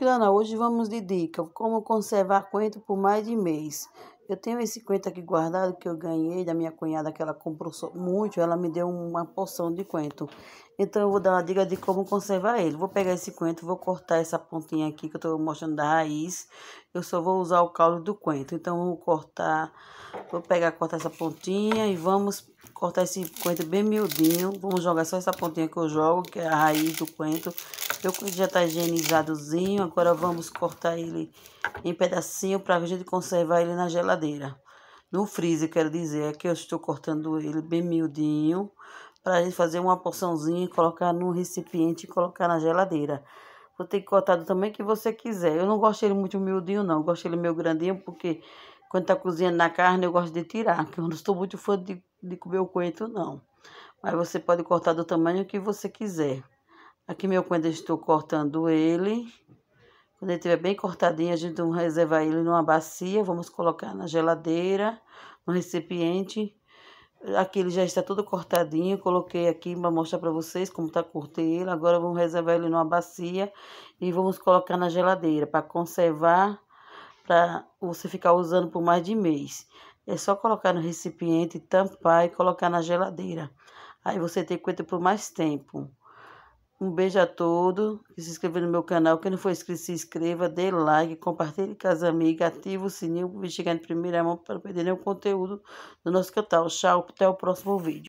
Ciclana, hoje vamos de dica, como conservar coentro por mais de mês. Eu tenho esse coentro aqui guardado que eu ganhei da minha cunhada, que ela comprou muito, ela me deu uma porção de coentro. Então, eu vou dar uma dica de como conservar ele. Vou pegar esse coentro, vou cortar essa pontinha aqui que eu estou mostrando da raiz. Eu só vou usar o caldo do coentro. Então, vou cortar, vou pegar, cortar essa pontinha e vamos cortar esse coentro bem miudinho. Vamos jogar só essa pontinha que eu jogo, que é a raiz do coentro. Meu coentro já está higienizadozinho. Agora, vamos cortar ele em pedacinho para a gente conservar ele na geladeira. No freezer, quero dizer, aqui é eu estou cortando ele bem miudinho para gente fazer uma porçãozinha e colocar num recipiente e colocar na geladeira. Vou ter que cortar do tamanho que você quiser. Eu não gosto ele muito miudinho, não. Eu gosto ele meio grandinho, porque quando tá cozinhando na carne, eu gosto de tirar, que eu não estou muito fã de, de comer o coentro, não. Mas você pode cortar do tamanho que você quiser. Aqui meu coentro eu estou cortando ele. Quando ele estiver bem cortadinho, a gente vai reservar ele numa bacia. Vamos colocar na geladeira, no recipiente Aqui ele já está todo cortadinho, coloquei aqui para mostrar para vocês como tá cortei ele. Agora vamos reservar ele numa bacia e vamos colocar na geladeira para conservar, para você ficar usando por mais de mês. É só colocar no recipiente, tampar e colocar na geladeira. Aí você tem coisa por mais tempo. Um beijo a todos que se inscreveu no meu canal. Quem não for inscrito, se inscreva, dê like, compartilhe com as amigas, ative o sininho para chegar em primeira mão para não perder nenhum conteúdo do nosso canal. Tchau, até o próximo vídeo.